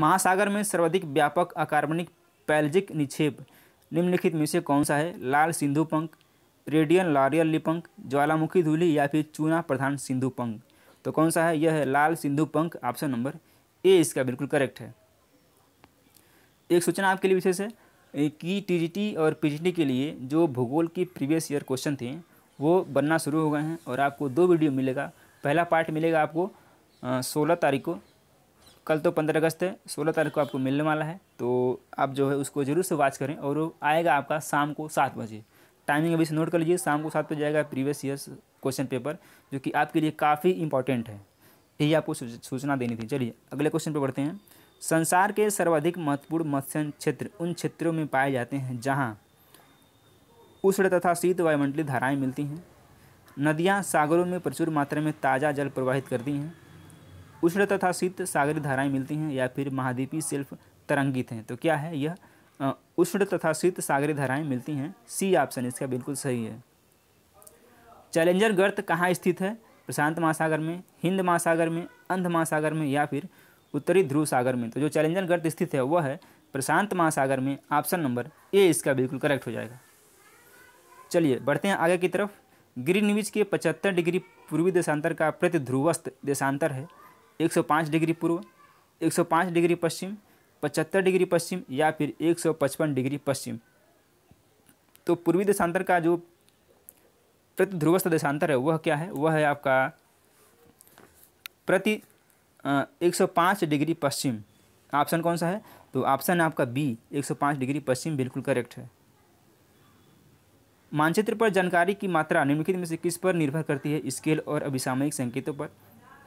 महासागर में सर्वाधिक व्यापक अकार्बनिक पैल्जिक निक्षेप निम्नलिखित में से कौन सा है लाल सिंधु पंख रेडियन लॉरियल लिपंक ज्वालामुखी धूली या फिर चूना प्रधान सिंधु पंख तो कौन सा है यह है लाल सिंधु पंख ऑप्शन नंबर ए इसका बिल्कुल करेक्ट है एक सूचना आपके लिए विशेष है कि टीजीटी और पीजीटी के लिए जो भूगोल की प्रीवियस ईयर क्वेश्चन थे वो बनना शुरू हो गए हैं और आपको दो वीडियो मिलेगा पहला पार्ट मिलेगा आपको सोलह तारीख को कल तो पंद्रह अगस्त है सोलह तारीख को आपको मिलने वाला है तो आप जो है उसको ज़रूर से वाच करें और आएगा आपका शाम को सात बजे टाइमिंग अभी से नोट कर लीजिए शाम को सात बजे जाएगा प्रीवियस ईयर्स क्वेश्चन पेपर जो कि आपके लिए काफ़ी इंपॉर्टेंट है यही आपको सूचना देनी थी चलिए अगले क्वेश्चन पर बढ़ते हैं संसार के सर्वाधिक महत्वपूर्ण मत्स्य क्षेत्र उन क्षेत्रों में पाए जाते हैं जहाँ उष्ण तथा शीत वायुमंडलीय धाराएँ मिलती हैं नदियाँ सागरों में प्रचुर मात्रा में ताज़ा जल प्रवाहित करती हैं उष्ण तथा शीत सागरी धाराएं मिलती हैं या फिर महाद्वीपीय सेल्फ तरंगित हैं तो क्या है यह उष्ण तथा शीत सागरी धाराएं मिलती हैं सी ऑप्शन इसका बिल्कुल सही है चैलेंजर गर्त कहाँ स्थित है प्रशांत महासागर में हिंद महासागर में अंध महासागर में या फिर उत्तरी ध्रुव सागर में तो जो चैलेंजर गर्त स्थित है वह है प्रशांत महासागर में ऑप्शन नंबर ए इसका बिल्कुल करेक्ट हो जाएगा चलिए बढ़ते हैं आगे की तरफ ग्रीनविच के 75 डिग्री पूर्वी देशांतर का प्रति ध्रुवस्थ देशांतर है 105 डिग्री पूर्व 105 डिग्री पश्चिम 75 डिग्री पश्चिम या फिर 155 डिग्री पश्चिम तो पूर्वी देशांतर का जो प्रति ध्रुवस्थ देशांतर है वह क्या है वह है आपका प्रति एक सौ पाँच डिग्री पश्चिम ऑप्शन कौन सा है तो ऑप्शन है आपका बी एक सौ पाँच डिग्री पश्चिम बिल्कुल करेक्ट है मानचित्र पर जानकारी की मात्रा निम्नलिखित में से किस पर निर्भर करती है स्केल और अभिसामयिक संकेतों पर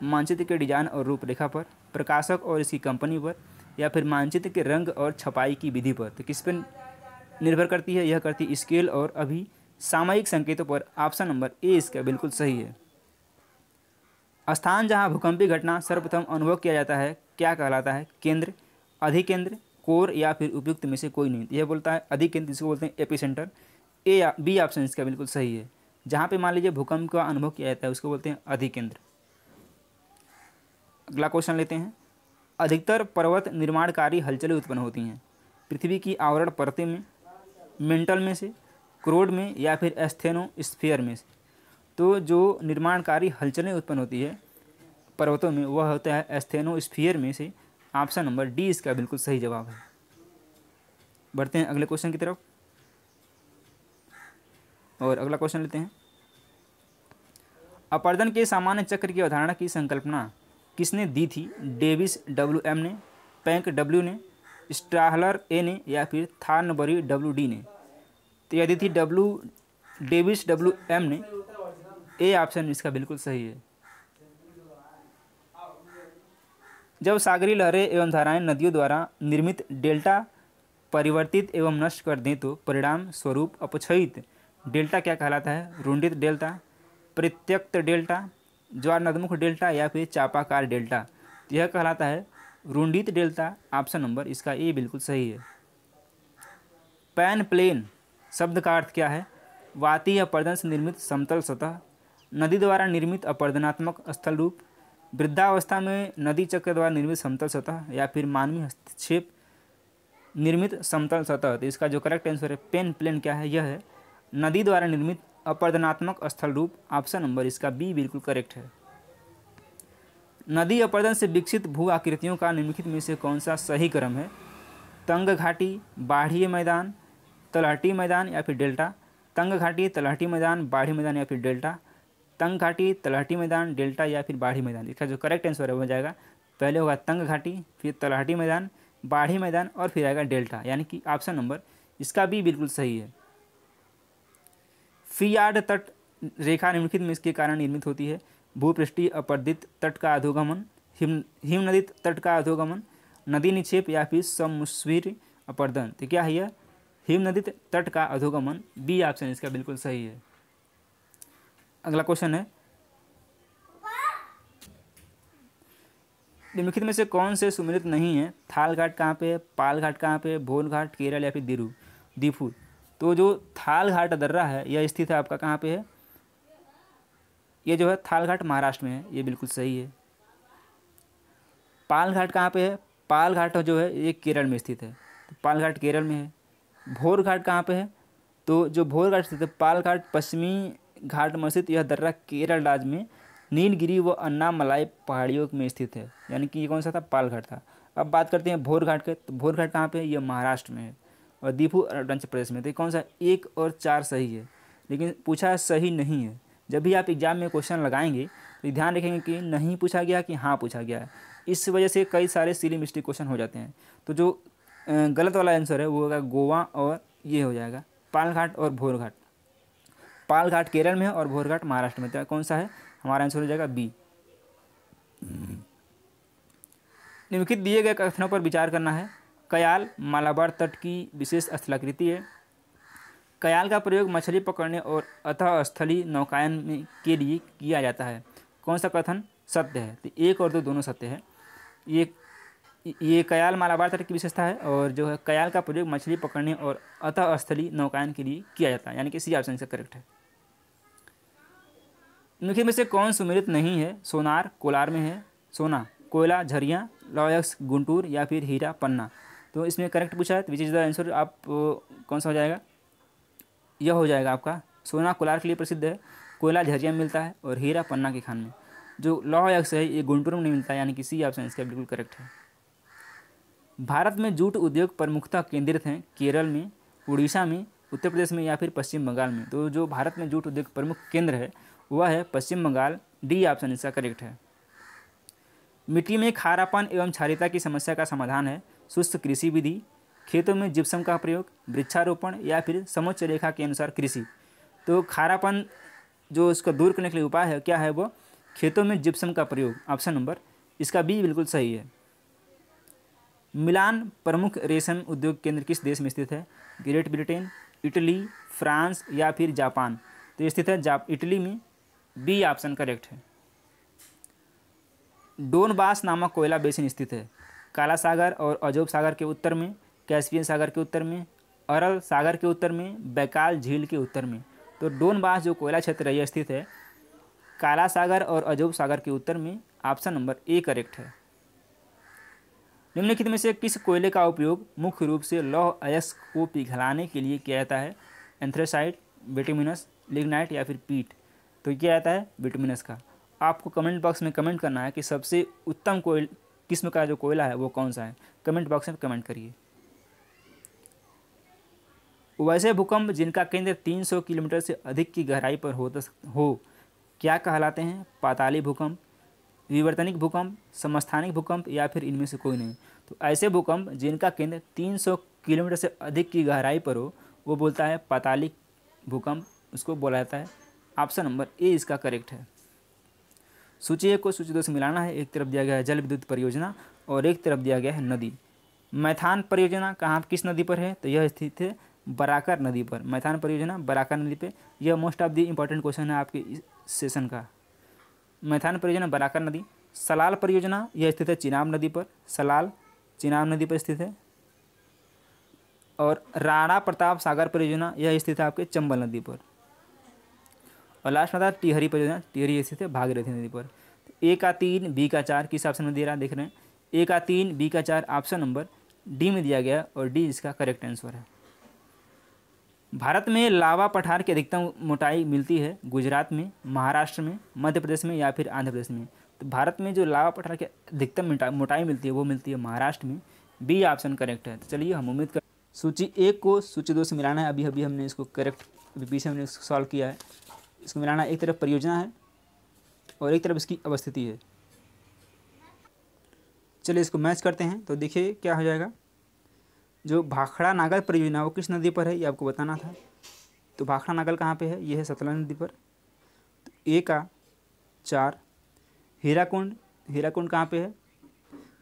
मानचित्र के डिजाइन और रूपरेखा पर प्रकाशक और इसकी कंपनी पर या फिर मानचित्र के रंग और छपाई की विधि पर तो किस पर निर्भर करती है यह करती स्केल और अभी सामयिक संकेतों पर ऑप्शन नंबर ए इसका बिल्कुल सही है स्थान जहां भूकंपीय घटना सर्वप्रथम अनुभव किया जाता है क्या कहलाता है केंद्र अधिकेंद्र कोर या फिर उपयुक्त में से कोई नहीं यह बोलता है अधिकेंद्र जिसको बोलते हैं एपी सेंटर ए या बी ऑप्शन इसका बिल्कुल सही है जहाँ पे मान लीजिए भूकंप का अनुभव किया जाता है उसको बोलते हैं अधिकेंद्र अगला क्वेश्चन लेते हैं अधिकतर पर्वत निर्माणकारी हलचलें उत्पन्न होती हैं पृथ्वी की आवरण परतें में मेंटल में से क्रोड में या फिर एस्थेनो स्फेयर में से तो जो निर्माणकारी हलचलें उत्पन्न होती है पर्वतों में वह होता है एस्थेनो स्फीयर में से ऑप्शन नंबर डी इसका बिल्कुल सही जवाब है बढ़ते हैं अगले क्वेश्चन की तरफ और अगला क्वेश्चन लेते हैं अपर्दन के सामान्य चक्र की अवधारणा की संकल्पना किसने दी थी डेविस डब्ल्यू एम ने पैंक डब्ल्यू ने स्टाहलर ए ने या फिर थानबरी डब्ल्यू डी ने तो दी थी डब्ल्यू डेविस डब्ल्यू एम ने ए ऑप्शन इसका बिल्कुल सही है जब सागरी लहरें एवं धाराएं नदियों द्वारा निर्मित डेल्टा परिवर्तित एवं नष्ट कर दें तो परिणाम स्वरूप अपछयित डेल्टा क्या कहलाता है रुंडित डेल्टा प्रत्यक्त डेल्टा ज्वार नदमुख डेल्टा या फिर चापाकार डेल्टा यह कहलाता है रुंडित डेल्टा ऑप्शन नंबर इसका ए बिल्कुल सही है पैन प्लेन शब्द का अर्थ क्या है वाती अपर्दन से निर्मित समतल सतह नदी द्वारा निर्मित अपर्दनात्मक स्थल रूप वृद्धावस्था में नदी चक्र द्वारा निर्मित समतल सतह या फिर मानवीय हस्तक्षेप निर्मित समतल सतह तो इसका जो करेक्ट आंसर है पेन प्लेन क्या है यह है नदी द्वारा निर्मित अपर्दनात्मक स्थल रूप ऑप्शन नंबर इसका बी बिल्कुल करेक्ट है नदी अपर्दन से विकसित भू आकृतियों का निम्नलिखित में से कौन सा सही क्रम है तंग घाटी बाढ़ी मैदान तलहटी मैदान या फिर डेल्टा तंग घाटी तलहटी मैदान बाढ़ी मैदान या फिर डेल्टा तंग घाटी तलहटी मैदान डेल्टा या फिर बाढ़ी मैदान इसका जो करेक्ट आंसर है हो जाएगा पहले होगा तंग घाटी फिर तलहटी मैदान बाढ़ी मैदान और फिर आएगा डेल्टा यानी कि ऑप्शन नंबर इसका भी बिल्कुल सही है फियाड तट रेखा निम्नलिखित में इसके कारण निर्मित होती है भूपृष्ठीय अपर्दित तट का अधोगमन हिम हिमनदित तट का अधोगमन नदी निक्षेप या फिर समुस्वीर अपर्दन तो क्या है यह हिमनदित तट का अधोगमन बी ऑप्शन इसका बिल्कुल सही है अगला क्वेश्चन है निम्नलिखित में से कौन से सुमिलित नहीं है थाल घाट कहाँ पे है पाल घाट कहाँ पे है भोल घाट केरल या फिर दिरू दीपू तो जो थाल घाट दर्रा है यह स्थित है आपका कहाँ पे है ये जो है थाल घाट महाराष्ट्र में है ये बिल्कुल सही है पाल घाट कहाँ पे है पाल घाट जो है ये केरल में स्थित है तो पाल घाट केरल में है भोर घाट कहाँ पे है तो जो भोर घाट स्थित है पाल घाट पश्चिमी घाट में स्थित यह दर्रा केरल राज्य में नीलगिरी व अन्नामलाई पहाड़ियों में स्थित है यानी कि ये कौन सा था पाल घाट था अब बात करते हैं भोर घाट के तो भोर घाट कहाँ पर है ये महाराष्ट्र में है और दीपू अरुणाचल प्रदेश में तो कौन सा एक और चार सही है लेकिन पूछा सही नहीं है जब भी आप एग्ज़ाम में क्वेश्चन लगाएंगे तो ध्यान रखेंगे कि नहीं पूछा गया कि हाँ पूछा गया है इस वजह से कई सारे सिली मिस्टेक क्वेश्चन हो जाते हैं तो जो गलत वाला आंसर है वो होगा गोवा और ये हो जाएगा पालघाट और भोरघाट पालघाट केरल में है और भोरघाट महाराष्ट्र में तो कौन सा है हमारा आंसर हो जाएगा बी हम्म। निम्नलिखित दिए गए कथनों पर विचार करना है कयाल मालाबार तट की विशेष स्थलाकृति है कयाल का प्रयोग मछली पकड़ने और अतः स्थली नौकायन में के लिए किया जाता है कौन सा कथन सत्य है तो एक और दो तो दोनों सत्य है ये ये कयाल मालाबार तट की विशेषता है और जो है कयाल का प्रयोग मछली पकड़ने और अतः स्थली नौकायन के लिए किया जाता है यानी कि सी ऑप्शन से करेक्ट है मुख्य में से कौन सुमिलित नहीं है सोनार कोलार में है सोना कोयला झरिया लॉयक्स गुंटूर या फिर हीरा पन्ना तो इसमें करेक्ट पूछा है तो विच इज़ द आंसर आप कौन सा हो जाएगा यह हो जाएगा आपका सोना कोलार के लिए प्रसिद्ध है कोयला झरिया में मिलता है और हीरा पन्ना के खान में जो लॉ एक्स है ये गुंटूर में नहीं मिलता यानी कि सी ऑप्शन इसका बिल्कुल करेक्ट है भारत में जूट उद्योग प्रमुखता केंद्रित हैं केरल में उड़ीसा में उत्तर प्रदेश में या फिर पश्चिम बंगाल में तो जो भारत में जूट उद्योग प्रमुख केंद्र है वह है पश्चिम बंगाल डी ऑप्शन इसका करेक्ट है मिट्टी में खारापन एवं क्षारिता की समस्या का समाधान है शुष्क कृषि विधि खेतों में जिप्सम का प्रयोग वृक्षारोपण या फिर समोच्च रेखा के अनुसार कृषि तो खारापन जो उसको दूर करने के लिए उपाय है क्या है वो खेतों में जिप्सम का प्रयोग ऑप्शन नंबर इसका बी बिल्कुल सही है मिलान प्रमुख रेशम उद्योग केंद्र किस देश में स्थित है ग्रेट ब्रिटेन इटली फ्रांस या फिर जापान तो स्थित है जाप इटली में बी ऑप्शन करेक्ट है डोनबास नामक कोयला बेसिन स्थित है काला सागर और अजोब सागर के उत्तर में कैस्पियन सागर के उत्तर में अरल सागर के उत्तर में बैकाल झील के उत्तर में तो डोनबास जो कोयला क्षेत्र है स्थित है काला सागर और अजोब सागर के उत्तर में ऑप्शन नंबर ए करेक्ट है निम्नलिखित में से किस कोयले का उपयोग मुख्य रूप से लौह अयस्क को पिघलाने के लिए किया जाता है एंथ्रेसाइड विटामिनस लिग्नाइट या फिर पीट तो क्या आता है विटामिनस का आपको कमेंट बॉक्स में कमेंट करना है कि सबसे उत्तम कोयल किस्म का जो कोयला है वो कौन सा है कमेंट बॉक्स में कमेंट करिए वैसे भूकंप जिनका केंद्र 300 किलोमीटर से अधिक की गहराई पर हो तो हो क्या कहलाते हैं पाताली भूकंप विवर्तनिक भूकंप समस्थानिक भूकंप या फिर इनमें से कोई नहीं तो ऐसे भूकंप जिनका केंद्र 300 किलोमीटर से अधिक की गहराई पर हो वो बोलता है पाताली भूकंप उसको बोला जाता है ऑप्शन नंबर ए इसका करेक्ट है सूची एक को सूची दो से मिलाना है एक तरफ दिया गया है जल विद्युत परियोजना और एक तरफ दिया गया है नदी मैथान परियोजना कहाँ किस नदी पर है तो यह स्थित है बराकर नदी पर मैथान परियोजना बराकर नदी पर यह most of the important question है आपके इस सेशन का मैथान परियोजना बराकर नदी सलाल परियोजना यह स्थित है चिनाब नदी पर सलाल चिनाब नदी पर स्थित है और राणा प्रताप सागर परियोजना यह स्थित है आपके चंबल नदी पर और लास्ट में था टिहरी परियोजना टिहरी ऐसी थे भागीरथी नदी पर तो ए का तीन बी का चार किस ऑप्शन में दे रहा है देख रहे हैं ए का तीन बी का चार ऑप्शन नंबर डी में दिया गया और डी इसका करेक्ट आंसर है भारत में लावा पठार की अधिकतम मोटाई मिलती है गुजरात में महाराष्ट्र में मध्य प्रदेश में या फिर आंध्र प्रदेश में तो भारत में जो लावा पठार की अधिकतम मोटाई मिलती है वो मिलती है महाराष्ट्र में बी ऑप्शन करेक्ट है तो चलिए हम उम्मीद कर सूची एक को सूची दो से मिलाना है अभी अभी हमने इसको करेक्ट अभी पीछे हमने इसको सॉल्व किया है इसको मिलाना एक तरफ परियोजना है और एक तरफ इसकी अवस्थिति है चलिए इसको मैच करते हैं तो देखिए क्या हो जाएगा जो भाखड़ा नागल परियोजना वो किस नदी पर है ये आपको बताना था तो भाखड़ा नागल कहाँ पे है ये है सतलज नदी पर तो ए का चार हीराकुंड हीराकुंड कहाँ पे है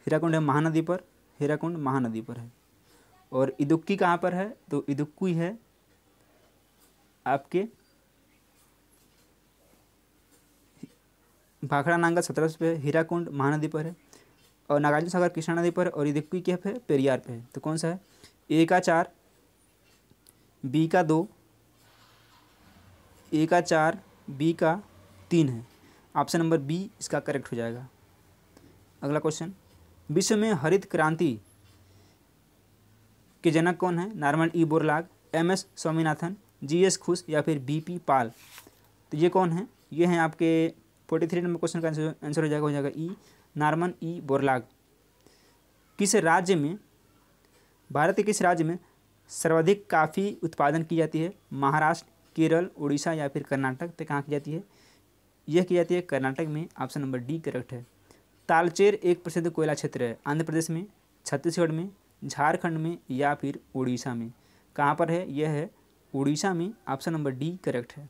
हीराकुंड है महानदी पर हीराकुंड महानदी पर है और इदुक्की कहाँ पर है तो इदुक्की है आपके भाखड़ा नांगल सत्रह सौ पे है हीराकुंड महानदी पर है और नागार्जुन सागर कृष्णा नदी पर और ये इदक्की क्या है पेरियार पे है तो कौन सा है ए का चार बी का दो ए का चार बी का तीन है ऑप्शन नंबर बी इसका करेक्ट हो जाएगा अगला क्वेश्चन विश्व में हरित क्रांति के जनक कौन है Norman E Borlaug M S Swaminathan G S Khush या फिर बी पी पाल तो ये कौन है ये हैं आपके फोर्टी थ्री नंबर क्वेश्चन का आंसर हो जाएगा हो जाएगा ई नॉर्मन ई बोरलाग किस राज्य में भारत के किस राज्य में सर्वाधिक काफ़ी उत्पादन की जाती है महाराष्ट्र केरल उड़ीसा या फिर कर्नाटक तो कहाँ की जाती है यह की जाती है कर्नाटक में ऑप्शन नंबर डी करेक्ट है तालचेर एक प्रसिद्ध कोयला क्षेत्र है आंध्र प्रदेश में छत्तीसगढ़ में झारखंड में या फिर उड़ीसा में कहाँ पर है यह है उड़ीसा में ऑप्शन नंबर डी करेक्ट है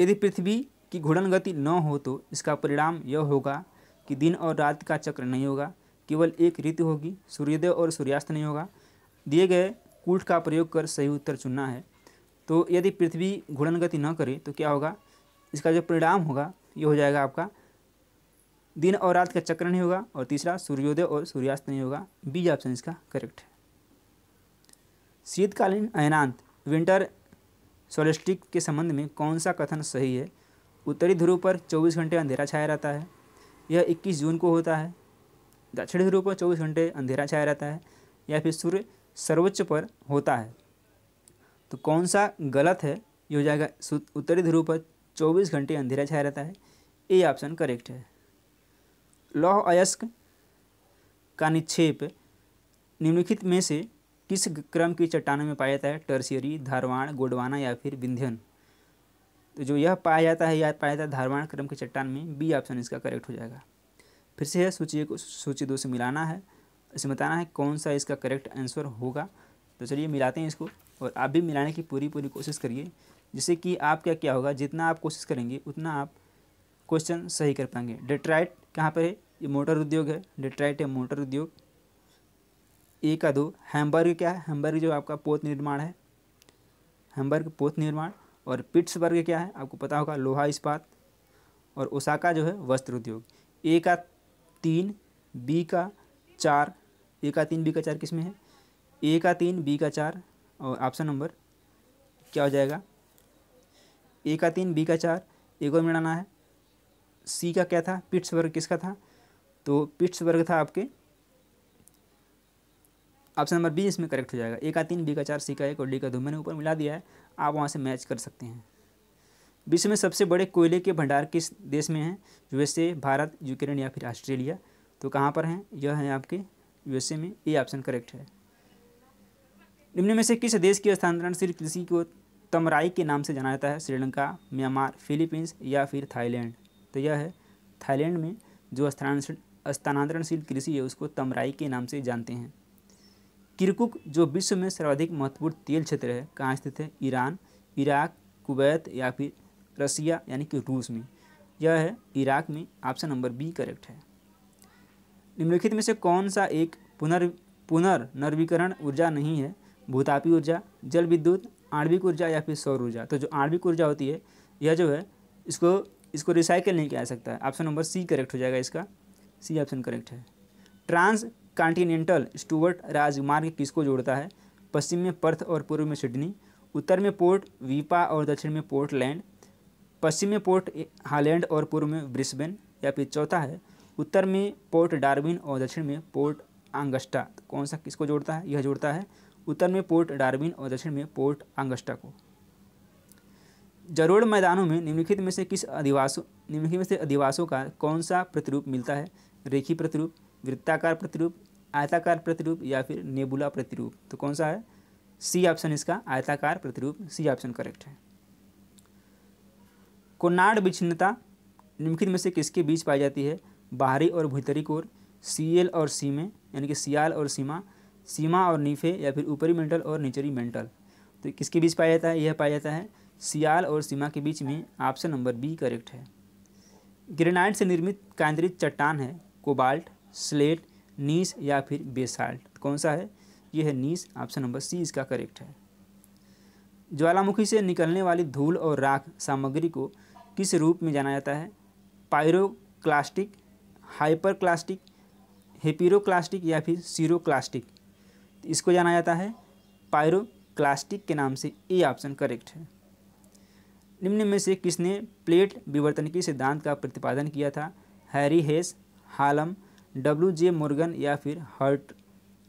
यदि पृथ्वी कि घूर्णन गति न हो तो इसका परिणाम यह होगा कि दिन और रात का चक्र नहीं होगा केवल एक ऋतु होगी सूर्योदय और सूर्यास्त नहीं होगा दिए गए कूट का प्रयोग कर सही उत्तर चुनना है तो यदि पृथ्वी घूर्णन गति न करे तो क्या होगा इसका जो परिणाम होगा ये हो जाएगा आपका दिन और रात का चक्र नहीं होगा और तीसरा सूर्योदय और सूर्यास्त नहीं होगा बी ऑप्शन इसका करेक्ट है शीतकालीन अयनांत विंटर सोलिस्टिक के संबंध में कौन सा कथन सही है उत्तरी ध्रुव पर 24 घंटे अंधेरा छाया रहता है यह 21 जून को होता है दक्षिणी ध्रुव पर 24 घंटे अंधेरा छाया रहता है या फिर सूर्य सर्वोच्च पर होता है तो कौन सा गलत है ये हो जाएगा उत्तरी ध्रुव पर 24 घंटे अंधेरा छाया रहता है ये ऑप्शन करेक्ट है लौह अयस्क का निक्षेप निम्नलिखित में से किस क्रम की चट्टानों में पाया जाता है टर्सियरी धारवाण गोडवाना या फिर विंध्यन तो जो यह पाया जाता है यह पाया जाता है धारवाण क्रम की चट्टान में बी ऑप्शन इसका करेक्ट हो जाएगा फिर से यह सूची को सूची दो से मिलाना है इसे बताना है कौन सा इसका करेक्ट आंसर होगा तो चलिए मिलाते हैं इसको और आप भी मिलाने की पूरी पूरी कोशिश करिए जिससे कि आप क्या क्या होगा जितना आप कोशिश करेंगे उतना आप क्वेश्चन सही कर पाएंगे डेट्राइट कहाँ पर है ये मोटर उद्योग है डेट्राइट है मोटर उद्योग ए का दो हैम्बर्ग क्या है हैम्बर्ग जो आपका पोत निर्माण है हैम्बर्ग पोत निर्माण और पिट्सबर्ग क्या है आपको पता होगा लोहा इस्पात और ओसाका जो है वस्त्र उद्योग ए का तीन बी का चार ए का तीन बी का चार किस में है ए का तीन बी का चार और ऑप्शन नंबर क्या हो जाएगा ए का तीन बी का चार एक और मिलाना है सी का क्या था पिट्सबर्ग किसका था तो पिट्सबर्ग था आपके ऑप्शन नंबर बी इसमें करेक्ट हो जाएगा ए का तीन बी का चार सी का एक और डी का दो मैंने ऊपर मिला दिया है आप वहाँ से मैच कर सकते हैं विश्व में सबसे बड़े कोयले के भंडार किस देश में हैं यूएसए भारत यूक्रेन या फिर ऑस्ट्रेलिया तो कहाँ पर हैं यह है आपके यूएसए में ए ऑप्शन करेक्ट है निम्न में से किस देश की स्थानांतरणशील कृषि को तमराई के नाम से जाना जाता है श्रीलंका म्यांमार फिलीपींस या फिर थाईलैंड तो यह है थाईलैंड में जो स्थानांतरणशील कृषि है उसको तमराई के नाम से जानते हैं किरकुक जो विश्व में सर्वाधिक महत्वपूर्ण तेल क्षेत्र है कहाँ स्थित है ईरान इराक कुवैत या फिर रसिया यानी कि रूस में यह है इराक में ऑप्शन नंबर बी करेक्ट है निम्नलिखित में से कौन सा एक पुनर् पुनर्नवीकरण ऊर्जा नहीं है भूतापी ऊर्जा जल विद्युत आणविक ऊर्जा या फिर सौर ऊर्जा तो जो आणविक ऊर्जा होती है यह जो है इसको इसको रिसाइकिल नहीं किया जा सकता है ऑप्शन नंबर सी करेक्ट हो जाएगा इसका सी ऑप्शन करेक्ट है ट्रांस कॉन्टिनेंटल स्टूवर्ट राजमार्ग किसको जोड़ता है पश्चिम में पर्थ और पूर्व में सिडनी उत्तर में पोर्ट वीपा और दक्षिण में पोर्टलैंड पश्चिम में पोर्ट हालैंड और पूर्व में ब्रिस्बेन या फिर चौथा है उत्तर में पोर्ट डार्विन और दक्षिण में पोर्ट आंगस्टा तो कौन सा किसको जोड़ता है यह जोड़ता है उत्तर में पोर्ट डार्विन और दक्षिण में पोर्ट आंगस्टा को जरोड़ मैदानों में निम्नलिखित में से किस अधिवासों निम्नलिखित में से अधिवासों का कौन सा प्रतिरूप मिलता है रेखी प्रतिरूप वृत्ताकार प्रतिरूप आयताकार प्रतिरूप या फिर नेबुला प्रतिरूप तो कौन सा है सी ऑप्शन इसका आयताकार प्रतिरूप सी ऑप्शन करेक्ट है कोनाड विच्छिन्नता निम्नलिखित में से किसके बीच पाई जाती है बाहरी और भीतरी कोर सीएल और सीमे यानी कि सियाल और सीमा सीमा और नीफे या फिर ऊपरी मेंटल और निचरी मेंटल तो किसके बीच पाया जाता है यह पाया जाता है सियाल और सीमा के बीच में ऑप्शन नंबर बी करेक्ट है ग्रेनाइट से निर्मित कांद्रित चट्टान है कोबाल्ट स्लेट नीस या फिर बेसाल्ट तो कौन सा है ये है नीस ऑप्शन नंबर सी इसका करेक्ट है ज्वालामुखी से निकलने वाली धूल और राख सामग्री को किस रूप में जाना जाता है पायरोक्लास्टिक हाइपरक्लास्टिक हेपीरोक्लास्टिक या फिर सीरोक्लास्टिक इसको जाना जाता है पायरोक्लास्टिक के नाम से ए ऑप्शन करेक्ट है निम्न में से किसने प्लेट विवर्तन के सिद्धांत का प्रतिपादन किया था Harry Hess Hallam W J Morgan या फिर हर्ट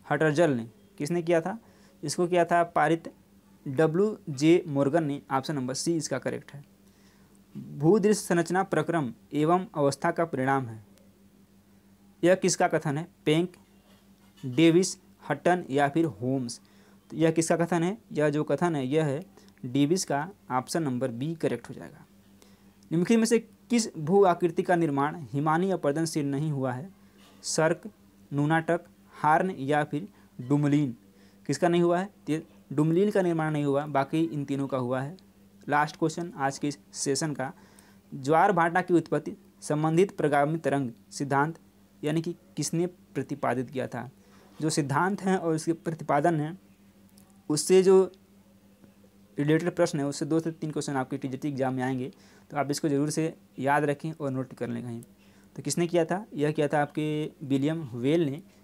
हटरजल ने किसने किया था इसको किया था पारित डब्ल्यू जे मुर्गन ने ऑप्शन नंबर सी इसका करेक्ट है भूदृश्य संरचना प्रक्रम एवं अवस्था का परिणाम है यह किसका कथन है पेंक डेविस हटन या फिर होम्स तो यह किसका कथन है यह जो कथन है यह है डेविस का ऑप्शन नंबर बी करेक्ट हो जाएगा निम्नलिखित में से किस भू आकृति का निर्माण हिमानी अपरदनशील नहीं हुआ है सर्क नूनाटक हार्न या फिर डुमलिन किसका नहीं हुआ है डुमलिन का निर्माण नहीं हुआ बाकी इन तीनों का हुआ है लास्ट क्वेश्चन आज के इस सेशन का ज्वार भाटा की उत्पत्ति संबंधित प्रगामी तरंग सिद्धांत यानी कि किसने प्रतिपादित किया था जो सिद्धांत हैं और उसके प्रतिपादन हैं उससे जो रिलेटेड प्रश्न है उससे दो से तीन क्वेश्चन आपके टी एग्ज़ाम में आएंगे तो आप इसको ज़रूर से याद रखें और नोट कर लें कहीं तो किसने किया था यह किया था आपके विलियम वेल ने